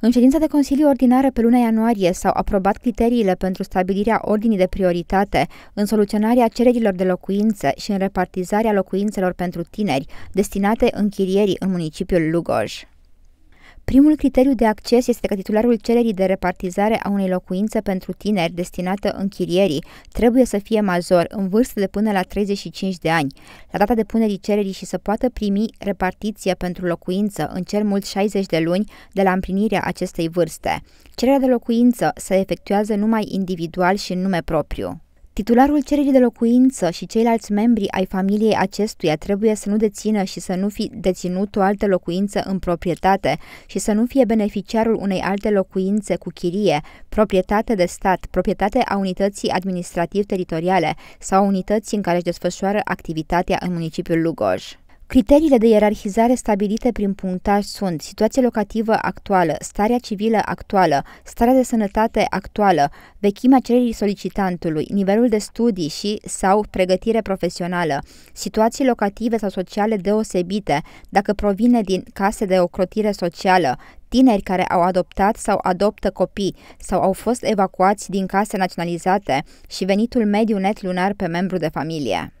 În ședința de Consiliu Ordinară pe luna ianuarie s-au aprobat criteriile pentru stabilirea ordinii de prioritate în soluționarea cererilor de locuințe și în repartizarea locuințelor pentru tineri destinate închirierii în municipiul Lugoj. Primul criteriu de acces este că titularul cererii de repartizare a unei locuințe pentru tineri destinată închirierii trebuie să fie major în vârstă de până la 35 de ani, la data depunerii cererii și să poată primi repartiție pentru locuință în cel mult 60 de luni de la împlinirea acestei vârste. Cererea de locuință se efectuează numai individual și în nume propriu. Titularul cererii de locuință și ceilalți membri ai familiei acestuia trebuie să nu dețină și să nu fi deținut o altă locuință în proprietate și să nu fie beneficiarul unei alte locuințe cu chirie, proprietate de stat, proprietate a unității administrativ-teritoriale sau a unității în care își desfășoară activitatea în municipiul Lugoj. Criteriile de ierarhizare stabilite prin punctaj sunt situația locativă actuală, starea civilă actuală, starea de sănătate actuală, vechimea cererii solicitantului, nivelul de studii și sau pregătire profesională, situații locative sau sociale deosebite, dacă provine din case de ocrotire socială, tineri care au adoptat sau adoptă copii sau au fost evacuați din case naționalizate și venitul mediu net lunar pe membru de familie.